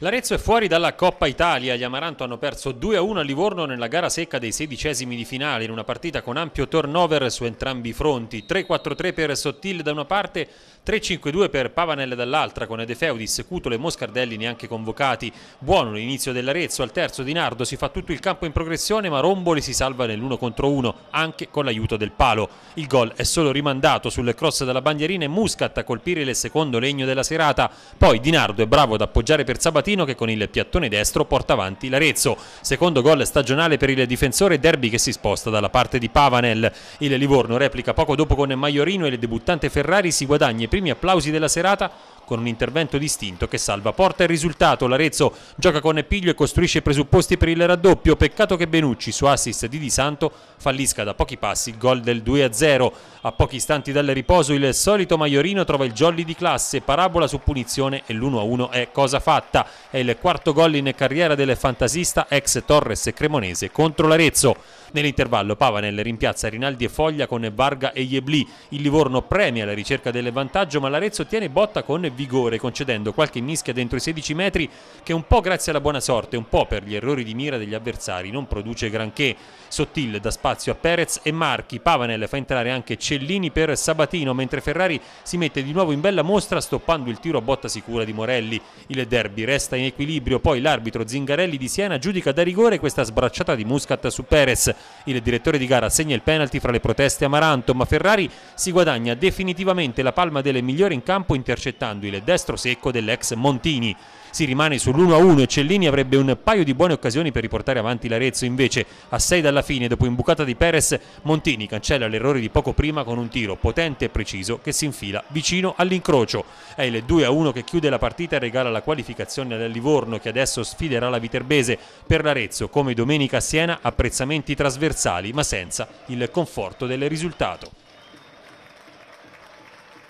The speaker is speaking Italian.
L'Arezzo è fuori dalla Coppa Italia, gli Amaranto hanno perso 2-1 a Livorno nella gara secca dei sedicesimi di finale in una partita con ampio turnover su entrambi i fronti, 3-4-3 per Sottil da una parte, 3-5-2 per Pavanelle dall'altra con Edefeudis, Cutolo e Moscardelli neanche convocati. Buono l'inizio dell'Arezzo, al terzo di Nardo si fa tutto il campo in progressione ma Romboli si salva nell'1 contro 1 anche con l'aiuto del palo. Il gol è solo rimandato sulle cross dalla bandierina e Muscat a colpire il secondo legno della serata, poi Di Nardo è bravo ad appoggiare per Sabatini Martino che con il piattone destro porta avanti l'Arezzo. Secondo gol stagionale per il difensore Derby che si sposta dalla parte di Pavanel. Il Livorno replica poco dopo con Maiorino e il debuttante Ferrari si guadagna i primi applausi della serata con un intervento distinto che salva porta il risultato. L'Arezzo gioca con Piglio e costruisce i presupposti per il raddoppio. Peccato che Benucci su assist di Di Santo fallisca da pochi passi il gol del 2-0. A pochi istanti dal riposo il solito Maiorino trova il jolly di classe, parabola su punizione e l'1-1 è cosa fatta. È il quarto gol in carriera del fantasista ex Torres Cremonese contro l'Arezzo. Nell'intervallo Pavanel rimpiazza Rinaldi e Foglia con Varga e Iebli. Il Livorno premia la ricerca del vantaggio ma l'Arezzo tiene botta con vigore concedendo qualche mischia dentro i 16 metri che un po' grazie alla buona sorte, un po' per gli errori di mira degli avversari non produce granché. Sottil dà spazio a Perez e Marchi. Pavanel fa entrare anche Cellini per Sabatino mentre Ferrari si mette di nuovo in bella mostra stoppando il tiro a botta sicura di Morelli. Il derby resta in equilibrio, poi l'arbitro Zingarelli di Siena giudica da rigore questa sbracciata di Muscat su Perez. Il direttore di gara segna il penalty fra le proteste Amaranto, ma Ferrari si guadagna definitivamente la palma delle migliori in campo intercettando il destro secco dell'ex Montini si rimane sull'1-1 e Cellini avrebbe un paio di buone occasioni per riportare avanti l'Arezzo invece a 6 dalla fine dopo imbucata di Perez Montini cancella l'errore di poco prima con un tiro potente e preciso che si infila vicino all'incrocio è il 2-1 che chiude la partita e regala la qualificazione del Livorno che adesso sfiderà la Viterbese per l'Arezzo come domenica a Siena apprezzamenti trasversali ma senza il conforto del risultato